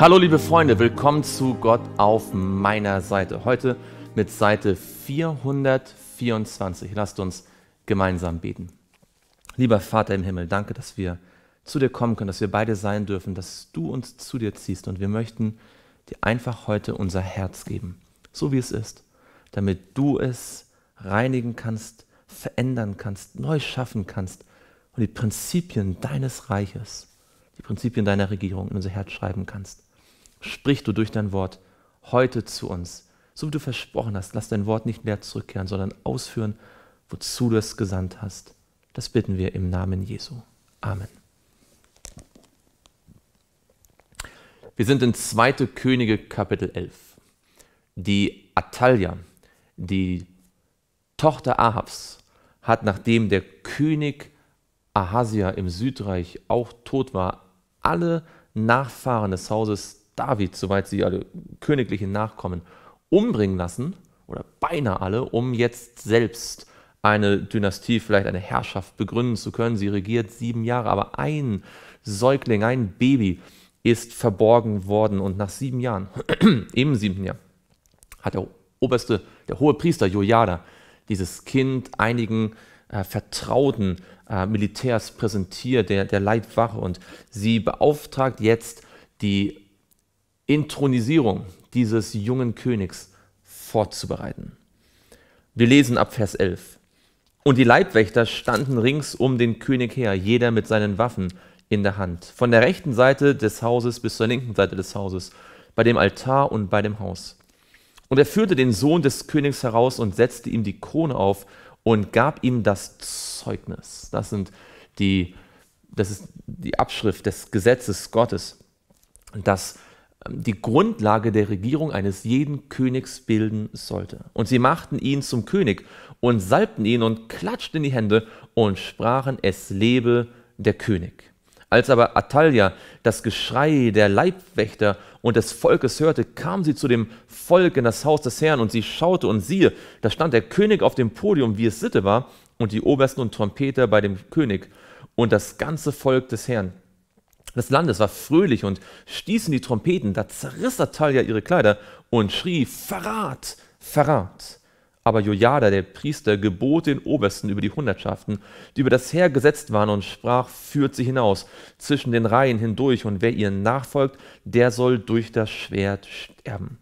Hallo liebe Freunde, willkommen zu Gott auf meiner Seite. Heute mit Seite 424. Lasst uns gemeinsam beten. Lieber Vater im Himmel, danke, dass wir zu dir kommen können, dass wir beide sein dürfen, dass du uns zu dir ziehst und wir möchten dir einfach heute unser Herz geben, so wie es ist, damit du es reinigen kannst, verändern kannst, neu schaffen kannst und die Prinzipien deines Reiches, die Prinzipien deiner Regierung in unser Herz schreiben kannst sprich du durch dein Wort heute zu uns. So wie du versprochen hast, lass dein Wort nicht leer zurückkehren, sondern ausführen, wozu du es gesandt hast. Das bitten wir im Namen Jesu. Amen. Wir sind in 2. Könige Kapitel 11. Die Atalia, die Tochter Ahabs, hat nachdem der König Ahasia im Südreich auch tot war, alle Nachfahren des Hauses David, soweit sie alle königlichen Nachkommen, umbringen lassen, oder beinahe alle, um jetzt selbst eine Dynastie, vielleicht eine Herrschaft begründen zu können. Sie regiert sieben Jahre, aber ein Säugling, ein Baby ist verborgen worden und nach sieben Jahren, im siebten Jahr, hat der oberste, der hohe Priester Jojada dieses Kind einigen äh, Vertrauten äh, Militärs präsentiert, der, der Leibwache und sie beauftragt jetzt die Inthronisierung dieses jungen Königs vorzubereiten. Wir lesen ab Vers 11. Und die Leibwächter standen rings um den König her, jeder mit seinen Waffen in der Hand, von der rechten Seite des Hauses bis zur linken Seite des Hauses, bei dem Altar und bei dem Haus. Und er führte den Sohn des Königs heraus und setzte ihm die Krone auf und gab ihm das Zeugnis. Das, sind die, das ist die Abschrift des Gesetzes Gottes, das ähm, die Grundlage der Regierung eines jeden Königs bilden sollte. Und sie machten ihn zum König und salbten ihn und klatschten in die Hände und sprachen, es lebe der König. Als aber Atalia das Geschrei der Leibwächter und des Volkes hörte, kam sie zu dem Volk in das Haus des Herrn und sie schaute und siehe, da stand der König auf dem Podium, wie es Sitte war, und die Obersten und Trompeter bei dem König und das ganze Volk des Herrn des Landes war fröhlich und stießen die Trompeten, da zerriss Atalia ihre Kleider und schrie, Verrat, Verrat. Aber Jojada, der Priester, gebot den Obersten über die Hundertschaften, die über das Heer gesetzt waren, und sprach, führt sie hinaus, zwischen den Reihen hindurch, und wer ihr nachfolgt, der soll durch das Schwert sterben.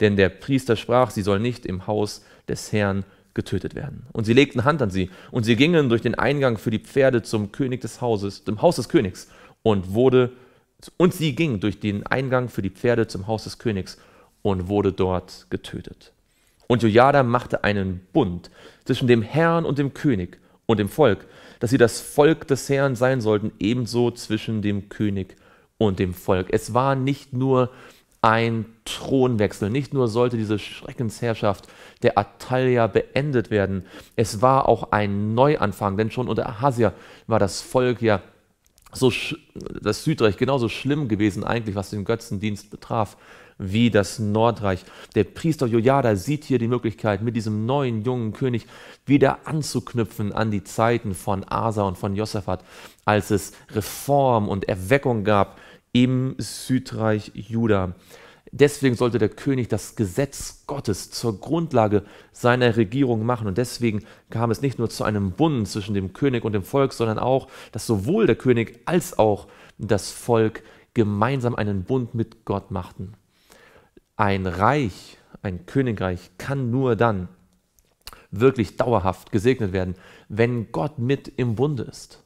Denn der Priester sprach, sie soll nicht im Haus des Herrn getötet werden. Und sie legten Hand an sie, und sie gingen durch den Eingang für die Pferde zum König des Hauses, dem Haus des Königs und wurde, und sie ging durch den Eingang für die Pferde zum Haus des Königs und wurde dort getötet. Und Jojada machte einen Bund zwischen dem Herrn und dem König und dem Volk, dass sie das Volk des Herrn sein sollten, ebenso zwischen dem König und dem Volk. Es war nicht nur ein Thronwechsel. Nicht nur sollte diese Schreckensherrschaft der Atalia beendet werden, es war auch ein Neuanfang, denn schon unter Ahasia war das Volk ja so das Südreich genauso schlimm gewesen eigentlich, was den Götzendienst betraf, wie das Nordreich. Der Priester Jojada sieht hier die Möglichkeit, mit diesem neuen jungen König wieder anzuknüpfen an die Zeiten von Asa und von Josaphat, als es Reform und Erweckung gab im Südreich Juda. Deswegen sollte der König das Gesetz Gottes zur Grundlage seiner Regierung machen. Und deswegen kam es nicht nur zu einem Bund zwischen dem König und dem Volk, sondern auch, dass sowohl der König als auch das Volk gemeinsam einen Bund mit Gott machten. Ein Reich, ein Königreich kann nur dann wirklich dauerhaft gesegnet werden, wenn Gott mit im Bunde ist.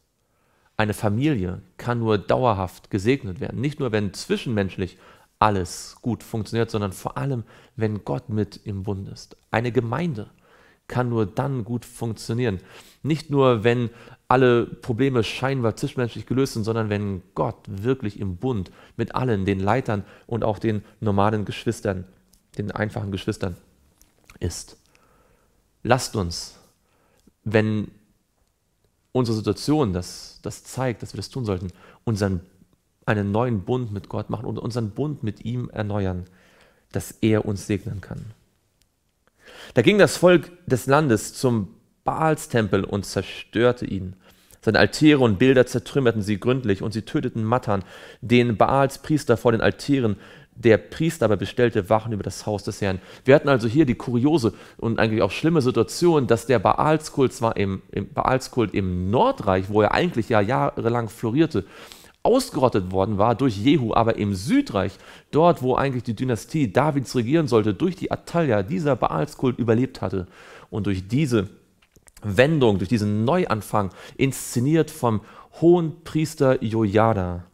Eine Familie kann nur dauerhaft gesegnet werden, nicht nur wenn zwischenmenschlich alles gut funktioniert, sondern vor allem, wenn Gott mit im Bund ist. Eine Gemeinde kann nur dann gut funktionieren. Nicht nur, wenn alle Probleme scheinbar zwischenmenschlich gelöst sind, sondern wenn Gott wirklich im Bund mit allen, den Leitern und auch den normalen Geschwistern, den einfachen Geschwistern ist. Lasst uns, wenn unsere Situation das, das zeigt, dass wir das tun sollten, unseren einen neuen Bund mit Gott machen und unseren Bund mit ihm erneuern, dass er uns segnen kann. Da ging das Volk des Landes zum Baalstempel und zerstörte ihn. Seine Altäre und Bilder zertrümmerten sie gründlich und sie töteten Mattern, den Baals Priester vor den Altären. Der Priester aber bestellte Wachen über das Haus des Herrn. Wir hatten also hier die kuriose und eigentlich auch schlimme Situation, dass der Baalskult zwar im, im Baalskult im Nordreich, wo er eigentlich ja jahrelang florierte, ausgerottet worden war durch Jehu, aber im Südreich, dort wo eigentlich die Dynastie Davids regieren sollte, durch die Atalja, dieser Baalskult überlebt hatte und durch diese Wendung, durch diesen Neuanfang, inszeniert vom hohen Priester Jojada,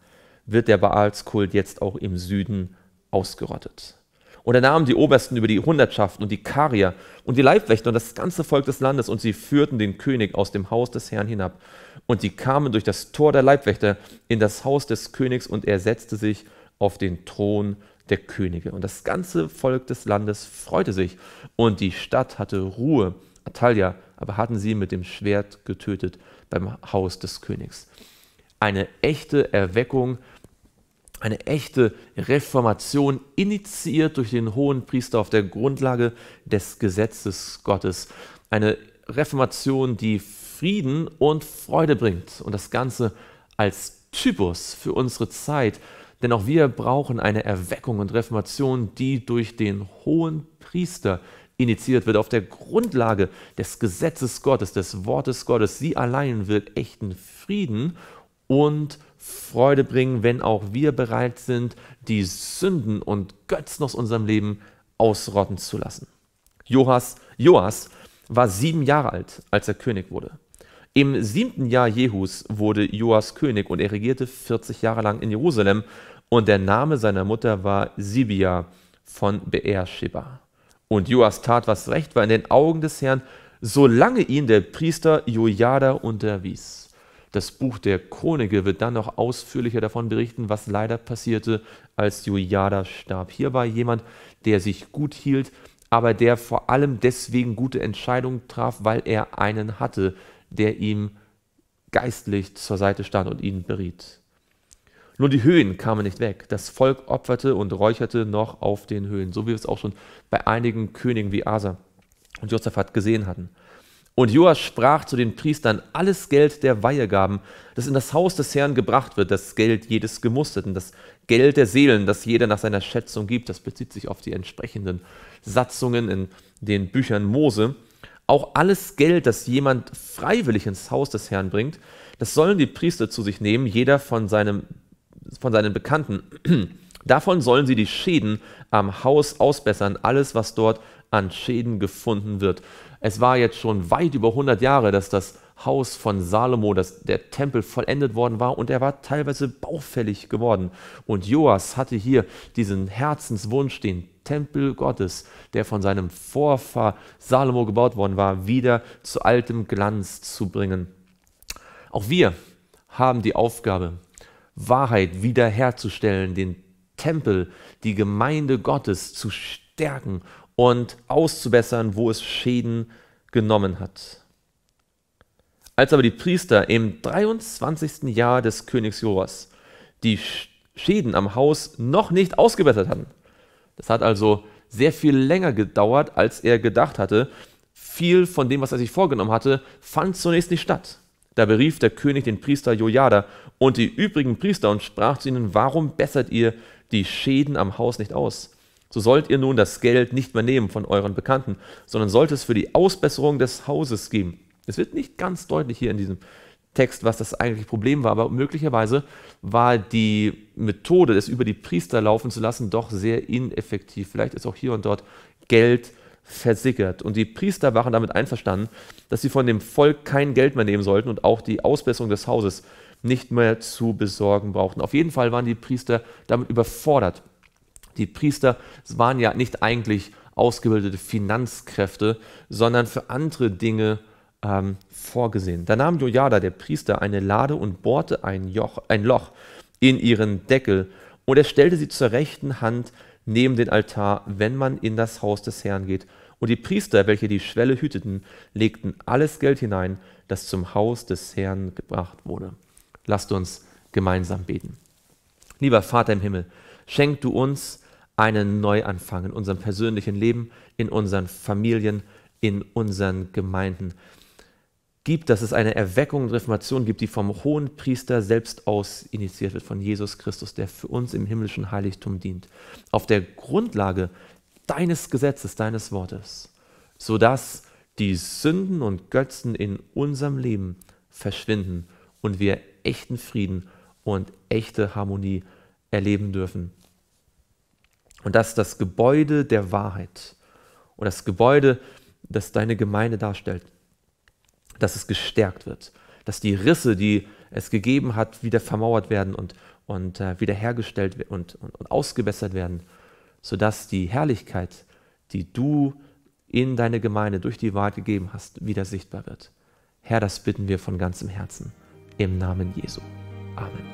wird der Baalskult jetzt auch im Süden ausgerottet. Und er nahm die Obersten über die Hundertschaften und die Karier und die Leibwächter und das ganze Volk des Landes, und sie führten den König aus dem Haus des Herrn hinab. Und sie kamen durch das Tor der Leibwächter in das Haus des Königs, und er setzte sich auf den Thron der Könige. Und das ganze Volk des Landes freute sich, und die Stadt hatte Ruhe. Atalia aber hatten sie mit dem Schwert getötet beim Haus des Königs. Eine echte Erweckung eine echte Reformation initiiert durch den hohen Priester auf der Grundlage des Gesetzes Gottes. Eine Reformation, die Frieden und Freude bringt und das Ganze als Typus für unsere Zeit. Denn auch wir brauchen eine Erweckung und Reformation, die durch den hohen Priester initiiert wird, auf der Grundlage des Gesetzes Gottes, des Wortes Gottes. Sie allein wird echten Frieden und Freude Freude bringen, wenn auch wir bereit sind, die Sünden und Götzen aus unserem Leben ausrotten zu lassen. Joas, Joas war sieben Jahre alt, als er König wurde. Im siebten Jahr Jehus wurde Joas König und er regierte 40 Jahre lang in Jerusalem und der Name seiner Mutter war Sibia von Beersheba. Und Joas tat, was recht war in den Augen des Herrn, solange ihn der Priester Jojada unterwies. Das Buch der Chronike wird dann noch ausführlicher davon berichten, was leider passierte, als Juliada starb. Hier war jemand, der sich gut hielt, aber der vor allem deswegen gute Entscheidungen traf, weil er einen hatte, der ihm geistlich zur Seite stand und ihn beriet. Nur die Höhen kamen nicht weg. Das Volk opferte und räucherte noch auf den Höhen, so wie wir es auch schon bei einigen Königen wie Asa und Josaphat gesehen hatten. Und Joas sprach zu den Priestern, alles Geld der Weihegaben, das in das Haus des Herrn gebracht wird, das Geld jedes Gemusterten, das Geld der Seelen, das jeder nach seiner Schätzung gibt, das bezieht sich auf die entsprechenden Satzungen in den Büchern Mose. Auch alles Geld, das jemand freiwillig ins Haus des Herrn bringt, das sollen die Priester zu sich nehmen, jeder von, seinem, von seinen Bekannten. Davon sollen sie die Schäden am Haus ausbessern, alles, was dort an Schäden gefunden wird. Es war jetzt schon weit über 100 Jahre, dass das Haus von Salomo, dass der Tempel vollendet worden war und er war teilweise baufällig geworden. Und Joas hatte hier diesen Herzenswunsch, den Tempel Gottes, der von seinem Vorfahr Salomo gebaut worden war, wieder zu altem Glanz zu bringen. Auch wir haben die Aufgabe, Wahrheit wiederherzustellen, den Tempel, die Gemeinde Gottes zu stärken und auszubessern, wo es Schäden genommen hat. Als aber die Priester im 23. Jahr des Königs Joras die Schäden am Haus noch nicht ausgebessert hatten, das hat also sehr viel länger gedauert, als er gedacht hatte, viel von dem, was er sich vorgenommen hatte, fand zunächst nicht statt. Da berief der König den Priester Jojada und die übrigen Priester und sprach zu ihnen, warum bessert ihr die Schäden am Haus nicht aus? So sollt ihr nun das Geld nicht mehr nehmen von euren Bekannten, sondern sollt es für die Ausbesserung des Hauses geben. Es wird nicht ganz deutlich hier in diesem Text, was das eigentliche Problem war, aber möglicherweise war die Methode, es über die Priester laufen zu lassen, doch sehr ineffektiv. Vielleicht ist auch hier und dort Geld versickert. Und die Priester waren damit einverstanden, dass sie von dem Volk kein Geld mehr nehmen sollten und auch die Ausbesserung des Hauses nicht mehr zu besorgen brauchten. Auf jeden Fall waren die Priester damit überfordert. Die Priester waren ja nicht eigentlich ausgebildete Finanzkräfte, sondern für andere Dinge ähm, vorgesehen. Da nahm Jojada, der Priester, eine Lade und bohrte ein, Joch, ein Loch in ihren Deckel und er stellte sie zur rechten Hand neben den Altar, wenn man in das Haus des Herrn geht. Und die Priester, welche die Schwelle hüteten, legten alles Geld hinein, das zum Haus des Herrn gebracht wurde. Lasst uns gemeinsam beten. Lieber Vater im Himmel, schenk du uns einen Neuanfang in unserem persönlichen Leben, in unseren Familien, in unseren Gemeinden gibt, dass es eine Erweckung und Reformation gibt, die vom hohen Priester selbst aus initiiert wird, von Jesus Christus, der für uns im himmlischen Heiligtum dient. Auf der Grundlage deines Gesetzes, deines Wortes, sodass die Sünden und Götzen in unserem Leben verschwinden und wir echten Frieden und echte Harmonie erleben dürfen. Und das ist das Gebäude der Wahrheit und das Gebäude, das deine Gemeinde darstellt, dass es gestärkt wird, dass die Risse, die es gegeben hat, wieder vermauert werden und, und äh, wiederhergestellt und, und, und ausgebessert werden, sodass die Herrlichkeit, die du in deine Gemeinde durch die Wahrheit gegeben hast, wieder sichtbar wird. Herr, das bitten wir von ganzem Herzen. Im Namen Jesu. Amen.